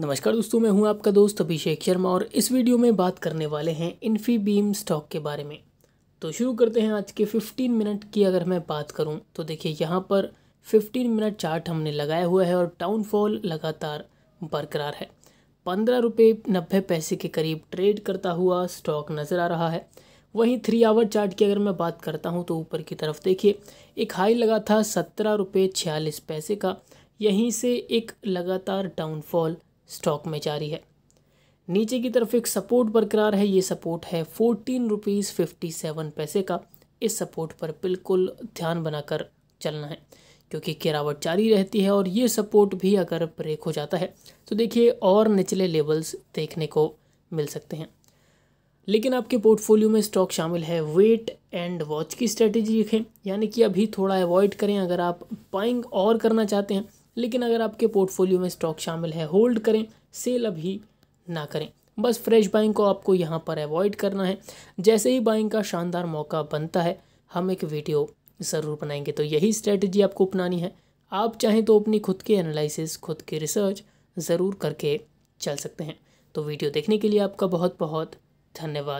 नमस्कार दोस्तों मैं हूं आपका दोस्त अभिषेक शर्मा और इस वीडियो में बात करने वाले हैं इन्फीबीम स्टॉक के बारे में तो शुरू करते हैं आज के 15 मिनट की अगर मैं बात करूं तो देखिए यहां पर 15 मिनट चार्ट हमने लगाया हुआ है और डाउनफॉल लगातार बरकरार है पंद्रह रुपये नब्बे पैसे के करीब ट्रेड करता हुआ स्टॉक नज़र आ रहा है वहीं थ्री आवर चार्ट की अगर मैं बात करता हूँ तो ऊपर की तरफ देखिए एक हाई लगा था सत्रह रुपये छियालीस पैसे का यहीं से एक लगातार डाउनफॉल स्टॉक में जारी है नीचे की तरफ एक सपोर्ट बरकरार है ये सपोर्ट है फोर्टीन रुपीज़ फिफ्टी सेवन पैसे का इस सपोर्ट पर बिल्कुल ध्यान बनाकर चलना है क्योंकि गिरावट जारी रहती है और ये सपोर्ट भी अगर ब्रेक हो जाता है तो देखिए और निचले लेवल्स देखने को मिल सकते हैं लेकिन आपके पोर्टफोलियो में स्टॉक शामिल है वेट एंड वॉच की स्ट्रेटेजी रखें यानी कि अभी थोड़ा अवॉइड करें अगर आप बाइंग और करना चाहते हैं लेकिन अगर आपके पोर्टफोलियो में स्टॉक शामिल है होल्ड करें सेल अभी ना करें बस फ्रेश बाइंग को आपको यहाँ पर अवॉइड करना है जैसे ही बाइंग का शानदार मौका बनता है हम एक वीडियो ज़रूर बनाएंगे तो यही स्ट्रेटजी आपको अपनानी है आप चाहें तो अपनी खुद के एनालिसिस खुद की रिसर्च ज़रूर करके चल सकते हैं तो वीडियो देखने के लिए आपका बहुत बहुत धन्यवाद